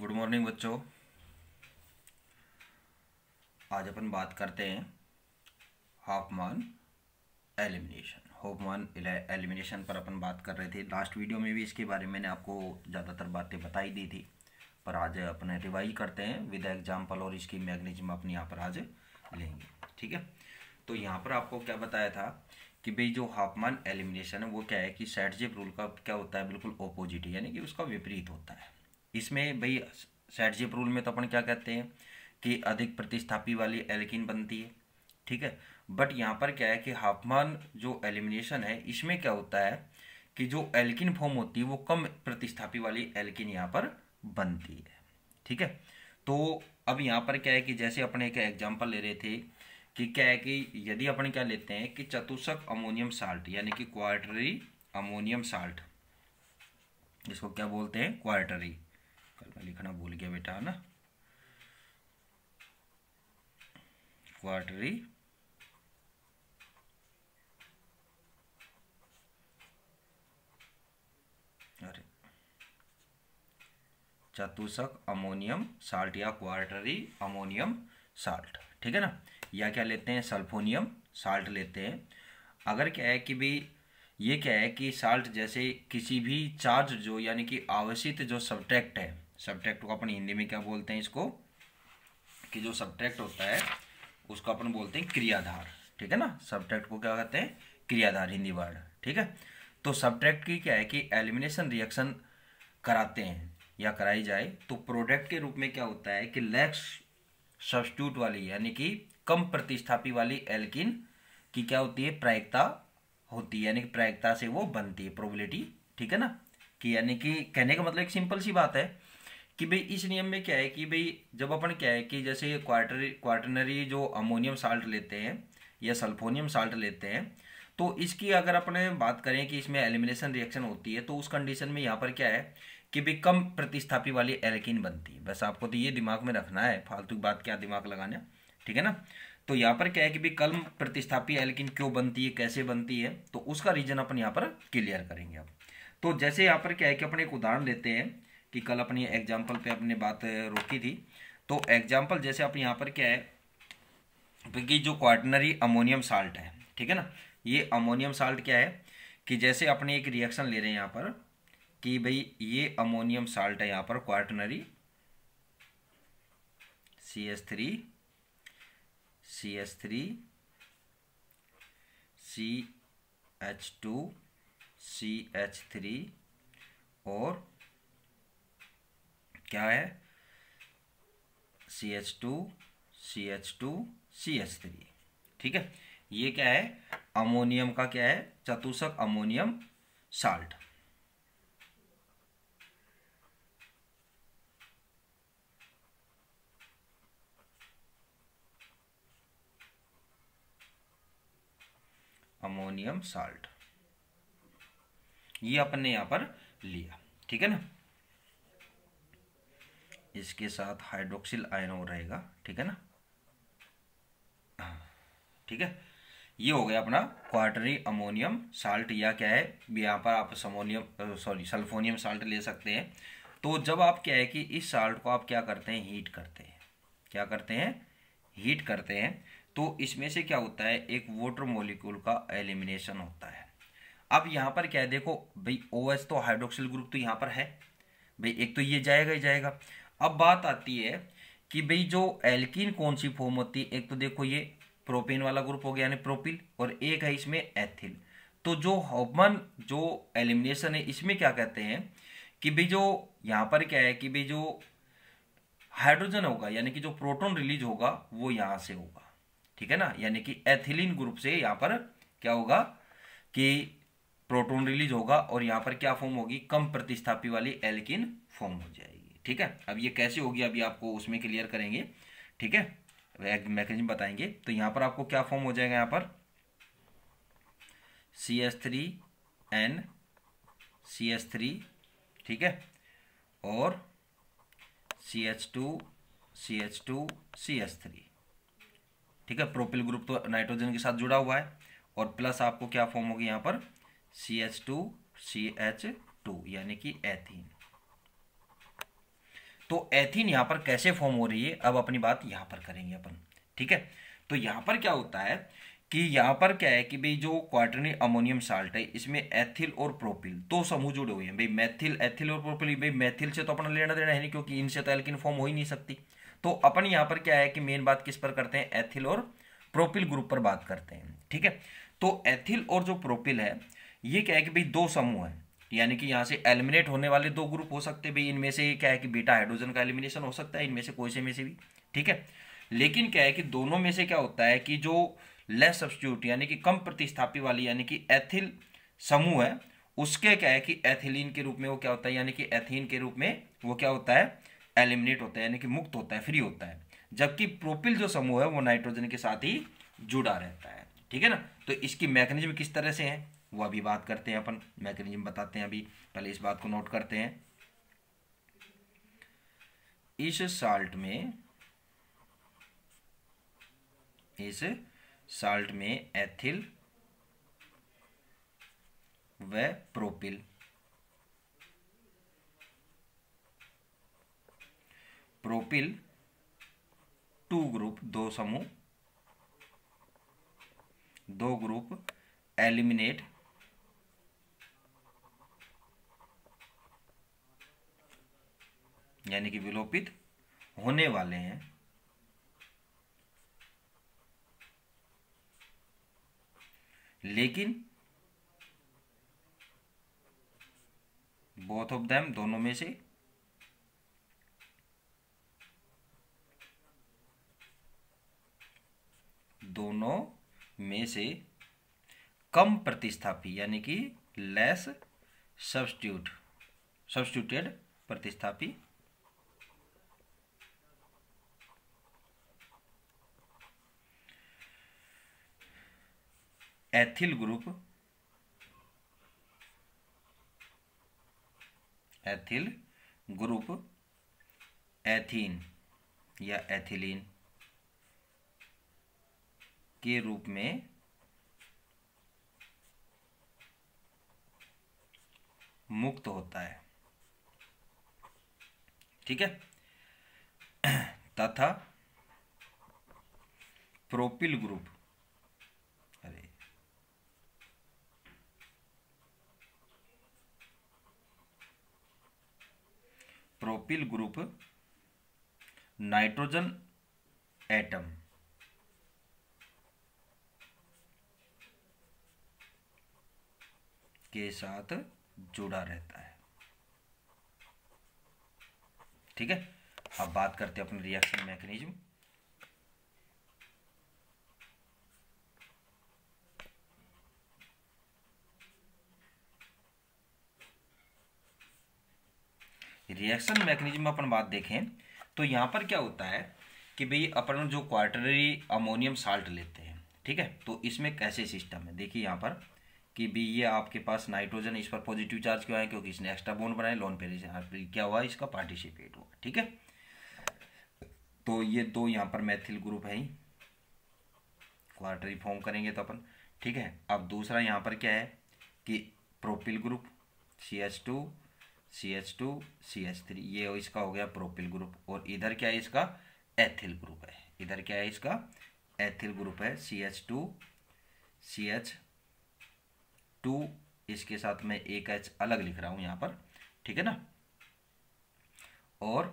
good morning बच्चों आज अपन बात करते हैं हाफमान एलिमिनेशन होपमान एलिमिनेशन पर अपन बात कर रहे थे लास्ट वीडियो में भी इसके बारे में मैंने आपको ज़्यादातर बातें बताई दी थी पर आज अपने रिवाइज करते हैं विद एग्जाम्पल और इसकी मैग्निज्म अपन यहाँ पर आज लेंगे ठीक है तो यहाँ पर आपको क्या बताया था कि भाई जो हाफमान एलिमिनेशन है वो क्या है कि जेप रूल का क्या होता है बिल्कुल ओपोजिट यानी कि उसका विपरीत होता है इसमें भाई सेटजिप रूल में तो अपन क्या कहते हैं कि अधिक प्रतिस्थापी वाली एल्किन बनती है ठीक है बट यहाँ पर क्या है कि हाफमान जो एलिमिनेशन है इसमें क्या होता है कि जो एल्किन फॉर्म होती है वो कम प्रतिस्थापी वाली एल्किन यहाँ पर बनती है ठीक है तो अब यहाँ पर क्या है कि जैसे अपने एक एग्जाम्पल ले रहे थे कि क्या है कि यदि अपन क्या लेते हैं कि चतुषक अमोनियम साल्ट यानी कि क्वार्टरी अमोनियम साल्ट इसको क्या बोलते हैं क्वार्टरी कल मैं लिखना भूल गया बेटा ना क्वार्टरी अरे चतुषक अमोनियम साल्ट या क्वार्टरी अमोनियम साल्ट ठीक है ना या क्या लेते हैं सल्फोनियम साल्ट लेते हैं अगर क्या है कि भाई ये क्या है कि साल्ट जैसे किसी भी चार्ज जो यानी कि आवश्यक जो सब्ट्रैक्ट है सब्ट्रैक्ट को अपन हिंदी में क्या बोलते हैं इसको कि जो सब्ट्रैक्ट होता है उसको अपन बोलते हैं क्रियाधार ठीक है ना सब्ट्रैक्ट को क्या कहते हैं क्रियाधार हिंदी वर्ड ठीक है तो सब्ट्रैक्ट की क्या है कि एलिमिनेशन रिएक्शन कराते हैं या कराई जाए तो प्रोडक्ट के रूप में क्या होता है कि लेक्स सब्सटूट वाली यानी कि कम प्रतिस्थापी वाली एल्किन की क्या होती है प्रायिकता होती है यानी कि प्रायिकता से वो बनती है प्रोबेबिलिटी ठीक है ना कि यानी कि कहने का मतलब एक सिंपल सी बात है कि भाई इस नियम में क्या है कि भाई जब अपन क्या है कि जैसे ये क्वार्टर क्वार्टनरी जो अमोनियम साल्ट लेते हैं या सल्फोनियम साल्ट लेते हैं तो इसकी अगर अपने बात करें कि इसमें एलिमिनेशन रिएक्शन होती है तो उस कंडीशन में यहाँ पर क्या है कि भी कम प्रतिस्थापी वाली एल्किन बनती है बस आपको तो ये दिमाग में रखना है फालतू बात क्या दिमाग लगाना ठीक है ना तो यहाँ पर क्या है कि भी कम प्रतिस्थापी एल्किन क्यों बनती है कैसे बनती है तो उसका रीजन अपन यहाँ पर क्लियर करेंगे अब तो जैसे यहाँ पर क्या है कि अपन एक उदाहरण लेते हैं कि कल अपनी एग्जाम्पल पे अपने बात रोकी थी तो एग्जाम्पल जैसे आप यहाँ पर क्या है क्योंकि तो जो क्वार्टनरी अमोनियम साल्ट है ठीक है ना ये अमोनियम साल्ट क्या है कि जैसे अपने एक रिएक्शन ले रहे हैं यहाँ पर कि भाई ये अमोनियम साल्ट है यहाँ पर quaternary C S three C S three C H two C H three और क्या है C H two C H two C H three ठीक है ये क्या है अमोनियम का क्या है चतुषक अमोनियम साल्ट अमोनियम साल्ट ये अपने यहां पर लिया ठीक है ना इसके साथ हाइड्रोक्सिल आयन रहेगा ठीक है ना ठीक है ये हो गया अपना क्वार्टरी अमोनियम साल्ट या क्या है यहाँ पर आप समोनियम सॉरी सल्फोनियम साल्ट ले सकते हैं तो जब आप क्या है कि इस साल्ट को आप क्या करते हैं हीट करते हैं क्या करते हैं हीट करते हैं तो इसमें से क्या होता है एक वाटर मोलिक्यूल का एलिमिनेशन होता है अब यहाँ पर क्या है देखो भाई ओ तो हाइड्रोक्सिल ग्रुप तो यहाँ पर है भाई एक तो ये जाएगा ही जाएगा अब बात आती है कि भाई जो एल्किन कौन सी फॉर्म होती है एक तो देखो ये प्रोपेन वाला ग्रुप हो गया यानी प्रोपिल और एक है इसमें एथिल तो जो हॉपमन जो एलिमिनेशन है इसमें क्या कहते हैं कि भाई जो यहाँ पर क्या है कि भाई जो हाइड्रोजन होगा यानी कि जो प्रोटोन रिलीज होगा वो यहाँ से होगा ठीक है ना यानी कि एथिलीन ग्रुप से यहाँ पर क्या होगा कि प्रोटॉन रिलीज होगा और यहाँ पर क्या फॉर्म होगी कम प्रतिस्थापी वाली एल्किन फॉर्म हो जाएगी ठीक है अब ये कैसे होगी अभी आपको उसमें क्लियर करेंगे ठीक है मैकेजम बताएंगे तो यहां पर आपको क्या फॉर्म हो जाएगा यहां पर C S three N C S three ठीक है और C H two C H two C S three ठीक है प्रोपिल ग्रुप तो नाइट्रोजन के साथ जुड़ा हुआ है और प्लस आपको क्या फॉर्म होगी यहां पर C H two C H two यानी कि एथीन तो एथीन यहाँ पर कैसे फॉर्म हो रही है अब अपनी बात यहाँ पर करेंगे अपन ठीक है तो यहाँ पर क्या होता है कि यहाँ पर क्या है कि भाई जो क्वार्टरनी अमोनियम साल्ट है इसमें एथिल और प्रोपिल दो समूह जुड़े हुए हैं भाई मैथिल एथिल और प्रोपिल भाई मैथिल से तो अपना लेना देना है नहीं क्योंकि इनसे तो एल्किन फॉर्म हो ही नहीं सकती तो अपन यहाँ पर क्या है कि मेन बात किस पर करते हैं एथिल और प्रोपिल ग्रुप पर बात करते हैं ठीक है तो एथिल और जो प्रोपिल है ये क्या है कि भाई दो समूह है यानी कि यहाँ से एलिमिनेट होने वाले दो ग्रुप हो सकते हैं भाई इनमें से क्या है कि बेटा हाइड्रोजन का एलिमिनेशन हो सकता है इनमें से कोई से में से भी ठीक है लेकिन क्या है कि दोनों में से क्या होता है कि जो लेस सब्सिट्यूट यानी कि कम प्रतिस्थापी वाली यानी कि एथिल समूह है उसके क्या है कि एथिलीन के रूप में वो क्या होता है यानी कि एथीन के रूप में वो क्या होता है एलिमिनेट होता है यानी कि मुक्त होता है फ्री होता है जबकि प्रोपिल जो समूह है वो नाइट्रोजन के साथ ही जुड़ा रहता है ठीक है ना तो इसकी मैकेनिज्म किस तरह से है वो अभी बात करते हैं अपन मैकेनिज्म बताते हैं अभी पहले इस बात को नोट करते हैं इस साल्ट में इस साल्ट में एथिल व प्रोपिल प्रोपिल टू ग्रुप दो समूह दो ग्रुप एलिमिनेट यानी कि विलोपित होने वाले हैं लेकिन बोथ ऑफ दैम दोनों में से दोनों में से कम प्रतिस्थापी यानी कि लेस सब्सटीट्यूट सब्सट्यूटेड प्रतिस्थापी ethyl group ethyl group ethene या एथिलीन के रूप में मुक्त होता है ठीक है तथा propyl group propyl group nitrogen atom के साथ जुड़ा रहता है ठीक है अब बात करते हैं अपने रिएक्शन मैकेनिज्म रिएक्शन मैकेनिज्म अपन बात देखें तो यहाँ पर क्या होता है कि भाई अपन जो क्वार्टररी अमोनियम साल्ट लेते हैं ठीक है तो इसमें कैसे सिस्टम है देखिए यहाँ पर कि भी ये आपके पास नाइट्रोजन इस पर पॉजिटिव चार्ज क्यों है क्योंकि इसने एक्स्ट्रा बोन बनाए लोन पे क्या हुआ इसका पार्टिसिपेट हुआ ठीक है तो ये दो यहाँ पर मैथिल ग्रुप है ही क्वार्टरी फॉर्म करेंगे तो अपन ठीक है अब दूसरा यहाँ पर क्या है कि propyl group C H two C H two C H three ये इसका हो गया प्रोपिल ग्रुप और इधर क्या है इसका एथिल ग्रुप है इधर क्या है इसका एथिल ग्रुप है C H two C H two इसके साथ में एक एच अलग लिख रहा हूँ यहाँ पर ठीक है ना और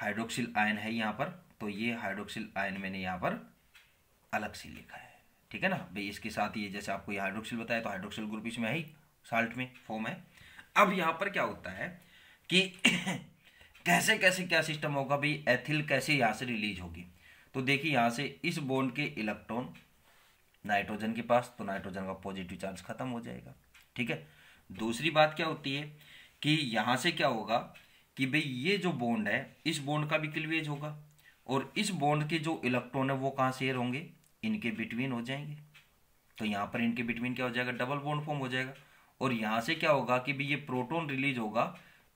हाइड्रोक्सिल आयन है यहाँ पर तो ये हाइड्रोक्सिल आयन मैंने यहाँ पर अलग से लिखा है ठीक है ना भाई इसके साथ ये जैसे आपको ये हाइड्रोक्सिल बताया तो हाइड्रोक्सिल ग्रुप इसमें है ही साल्ट में फॉर्म है अब यहां पर क्या होता है कि कैसे कैसे क्या सिस्टम होगा भाई एथिल कैसे यहां से रिलीज होगी तो देखिए यहां से इस बोन्ड के इलेक्ट्रॉन नाइट्रोजन के पास तो नाइट्रोजन का पॉजिटिव चार्ज खत्म हो जाएगा ठीक है दूसरी बात क्या होती है कि यहां से क्या होगा कि भाई ये जो बॉन्ड है इस बोन्ड का भी क्लिवेज होगा और इस बॉन्ड के जो इलेक्ट्रॉन है वो कहां शेयर होंगे इनके बिटवीन हो जाएंगे तो यहां पर इनके बिटवीन क्या हो जाएगा डबल बॉन्ड फॉर्म हो जाएगा और यहाँ से क्या होगा कि भाई ये प्रोटोन रिलीज होगा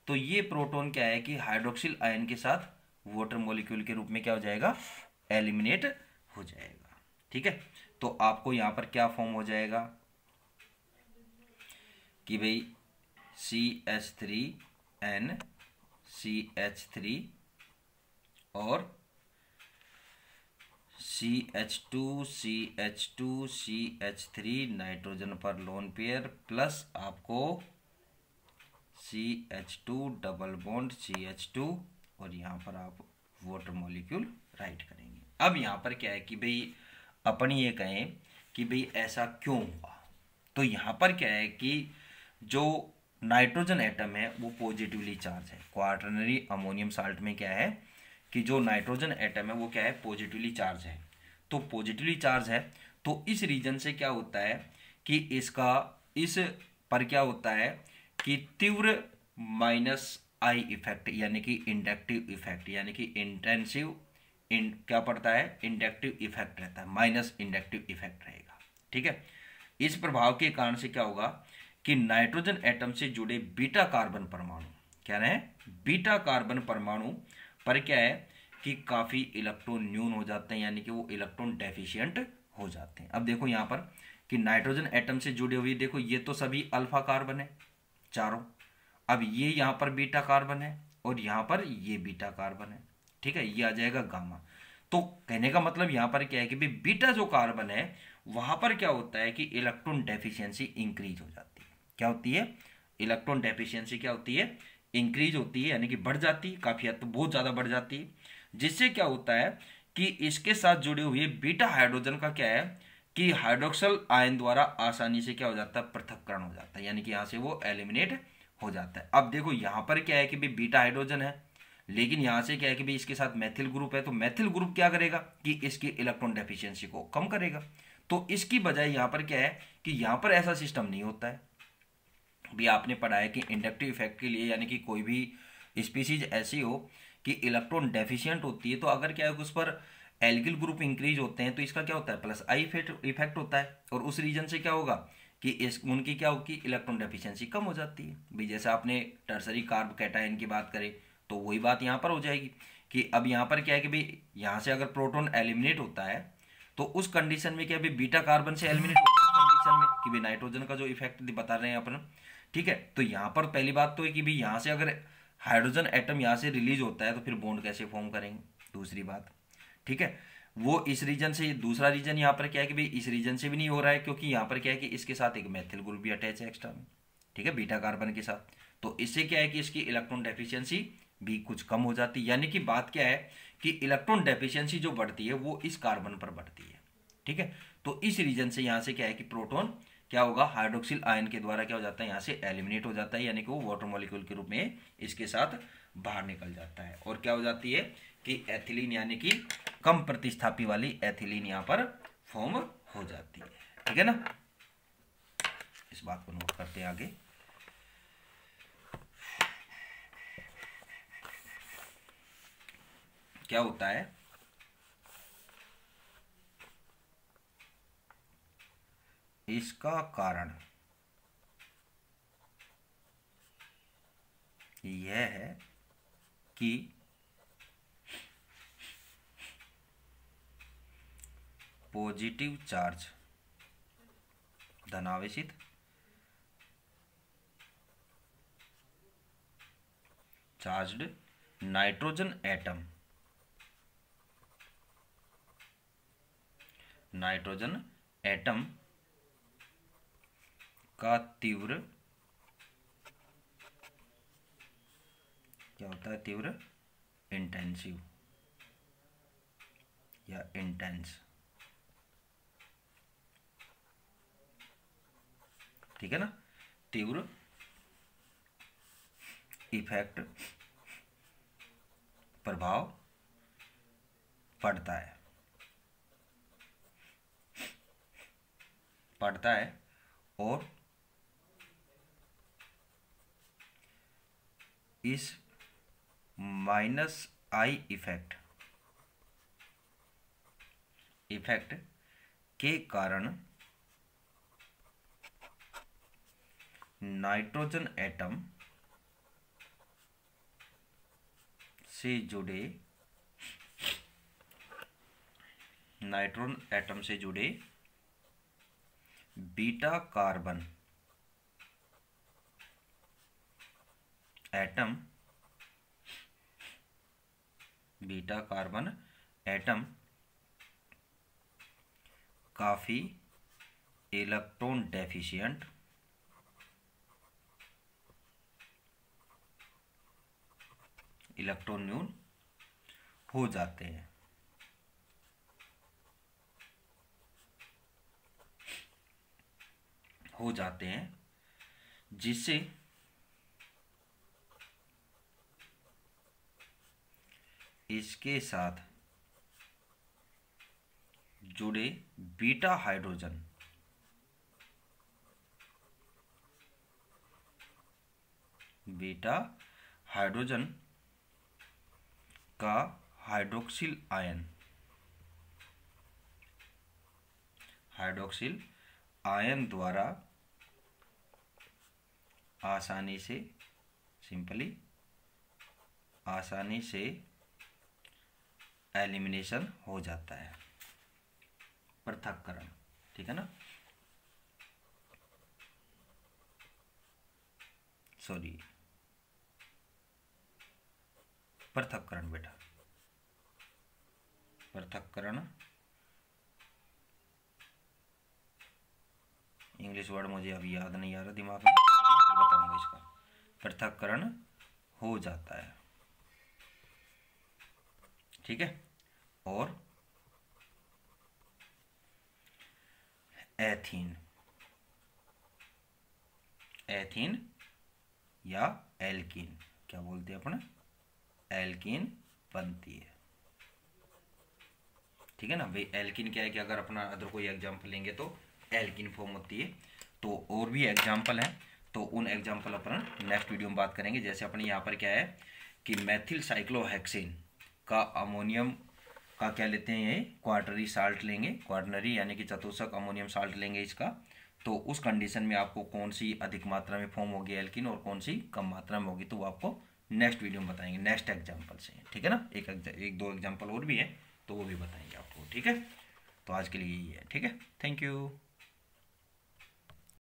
तो ये प्रोटोन क्या है कि हाइड्रोक्सिल आयन के साथ वाटर मॉलिक्यूल के रूप में क्या हो जाएगा एलिमिनेट हो जाएगा ठीक है तो आपको यहां पर क्या फॉर्म हो जाएगा कि भाई C H three N C H three और C H two C H two C H three nitrogen पर लोन पेयर प्लस आपको C H two double bond C H two और यहाँ पर आप वाटर मॉलिक्यूल राइट करेंगे अब यहाँ पर क्या है कि भाई अपन ये कहें कि भाई ऐसा क्यों हुआ तो यहाँ पर क्या है कि जो नाइट्रोजन एटम है वो पॉजिटिवली चार्ज है क्वार्टनरी अमोनियम साल्ट में क्या है कि जो नाइट्रोजन एटम है वो क्या है पॉजिटिवली चार्ज है तो पॉजिटिवली चार्ज है तो इस रीजन से क्या होता है कि इसका इस पर क्या होता है कि तीव्र माइनस आई इफेक्ट यानी कि इंडक्टिव इफेक्ट यानी कि इंटेंसिव इन क्या पड़ता है इंडक्टिव इफेक्ट रहता है माइनस इंडक्टिव इफेक्ट रहेगा ठीक है इस प्रभाव के कारण से क्या होगा कि नाइट्रोजन एटम से जुड़े बीटा कार्बन परमाणु क्या रहे बीटा कार्बन परमाणु पर क्या है कि काफ़ी इलेक्ट्रॉन न्यून हो जाते हैं यानी कि वो इलेक्ट्रॉन डेफिशियंट हो जाते हैं अब देखो यहां पर कि नाइट्रोजन एटम से जुड़े हुए देखो ये तो सभी अल्फा कार्बन है चारों अब ये यहां पर बीटा कार्बन है और यहां पर ये बीटा कार्बन है ठीक है ये आ जाएगा गामा तो कहने का मतलब यहां पर क्या है कि भाई बीटा जो कार्बन है वहां पर क्या होता है कि इलेक्ट्रॉन डेफिशिएंसी इंक्रीज हो जाती है क्या होती है इलेक्ट्रॉन डेफिशिएंसी क्या होती है इंक्रीज होती है यानी कि बढ़ जाती है काफ़ी हद तो बहुत ज़्यादा बढ़ जाती है जिससे क्या होता है कि इसके साथ जुड़े हुए बीटा हाइड्रोजन का क्या है कि हाइड्रोक्सल आयन द्वारा आसानी से क्या हो जाता है पृथककरण हो जाता है यानी कि यहाँ से वो एलिमिनेट हो जाता है अब देखो यहां पर क्या है कि भाई बीटा हाइड्रोजन है लेकिन यहाँ से क्या है कि भाई इसके साथ मैथिल ग्रुप है तो मैथिल ग्रुप क्या करेगा कि इसकी इलेक्ट्रॉन डेफिशिएंसी को कम करेगा तो इसकी बजाय यहाँ पर क्या है कि यहाँ पर ऐसा सिस्टम नहीं होता है भी आपने पढ़ा है कि इंडक्टिव इफेक्ट के लिए यानी कि कोई भी स्पीसीज ऐसी हो कि इलेक्ट्रॉन डेफिशियंट होती है तो अगर क्या है उस पर एल्गिल ग्रुप इंक्रीज होते हैं तो इसका क्या होता है प्लस आई इफेक्ट होता है और उस रीजन से क्या होगा कि इस उनकी क्या होगी इलेक्ट्रॉन डेफिशिएंसी कम हो जाती है भी जैसे आपने टर्सरी कार्ब कैटाइन की बात करें तो वही बात यहाँ पर हो जाएगी कि अब यहाँ पर क्या है कि भाई यहाँ से अगर प्रोटोन एलिमिनेट होता है तो उस कंडीशन में क्या बीटा कार्बन से एलिमिनेट होता कंडीशन में कि भाई नाइट्रोजन का जो इफेक्ट बता रहे हैं अपन ठीक है तो यहां पर पहली बात तो है कि भाई यहां से अगर हाइड्रोजन एटम यहां से रिलीज होता है तो फिर बॉन्ड कैसे फॉर्म करेंगे दूसरी बात ठीक है वो इस रीजन से दूसरा रीजन यहां पर क्या है कि भाई इस रीजन से भी नहीं हो रहा है क्योंकि यहां पर क्या है कि इसके साथ एक मेथिल ग्रुप भी अटैच है एक्स्ट्रा में ठीक है बीटा कार्बन के साथ तो इससे क्या है कि इसकी इलेक्ट्रॉन डेफिशिएंसी भी कुछ कम हो जाती है यानी कि बात क्या है कि इलेक्ट्रॉन डेफिशिएंसी जो बढ़ती है वो इस कार्बन पर बढ़ती है ठीक है तो इस रीजन से यहां से क्या है कि प्रोटोन क्या होगा हाइड्रोक्सिल आयन के द्वारा क्या हो जाता है यहाँ से एलिमिनेट हो जाता है यानी कि वो वाटर मॉलिक्यूल के रूप में इसके साथ बाहर निकल जाता है और क्या हो जाती है कि एथिलीन यानी कि कम प्रतिस्थापी वाली एथिलीन यहाँ पर फॉर्म हो जाती है ठीक है ना इस बात को नोट करते हैं आगे क्या होता है इसका कारण यह है कि पॉजिटिव चार्ज धनावेशित charged nitrogen atom nitrogen atom का तीव्र क्या होता है तीव्र इंटेंसिव या इंटेंस ठीक है ना तीव्र इफेक्ट प्रभाव पड़ता है पड़ता है और इस माइनस आई इफेक्ट इफेक्ट के कारण नाइट्रोजन एटम से जुड़े नाइट्रोन एटम से जुड़े beta carbon atom beta carbon atom काफ़ी इलेक्ट्रॉन डेफिशिएंट इलेक्ट्रॉन न्यून हो जाते हैं हो जाते हैं जिससे इसके साथ जुड़े बीटा हाइड्रोजन बीटा हाइड्रोजन का हाइड्रोक्सिल आयन हाइड्रोक्सिल आयन द्वारा आसानी से सिंपली आसानी से एलिमिनेशन हो जाता है पृथककरण ठीक है ना सॉरी पृथककरण बेटा पृथककरण इंग्लिश वर्ड मुझे अभी याद नहीं आ रहा दिमाग में बताऊंगा इसका पृथककरण हो जाता है ठीक है और एथीन एथीन या एल्किन क्या बोलते हैं अपने एल्किन बनती है ठीक है ना भाई एल्किन क्या है कि अगर अपना अदर कोई एग्जाम्पल लेंगे तो एल्किन फॉर्म होती है तो और भी एग्जाम्पल हैं तो उन एग्जाम्पल अपन नेक्स्ट वीडियो में बात करेंगे जैसे अपने यहाँ पर क्या है कि मैथिल साइक्लोहेक्सिन का अमोनियम का क्या लेते हैं ये क्वार्टरी साल्ट लेंगे क्वार्टनरी यानी कि चतुर्थक अमोनियम साल्ट लेंगे इसका तो उस कंडीशन में आपको कौन सी अधिक मात्रा में फॉर्म होगी एल्किन और कौन सी कम मात्रा में होगी तो वो आपको नेक्स्ट वीडियो में बताएंगे नेक्स्ट एग्जाम्पल से ठीक है ना एक एक दो एग्जाम्पल और भी है तो वो भी बताएंगे आपको ठीक है तो आज के लिए यही है ठीक है थैंक यू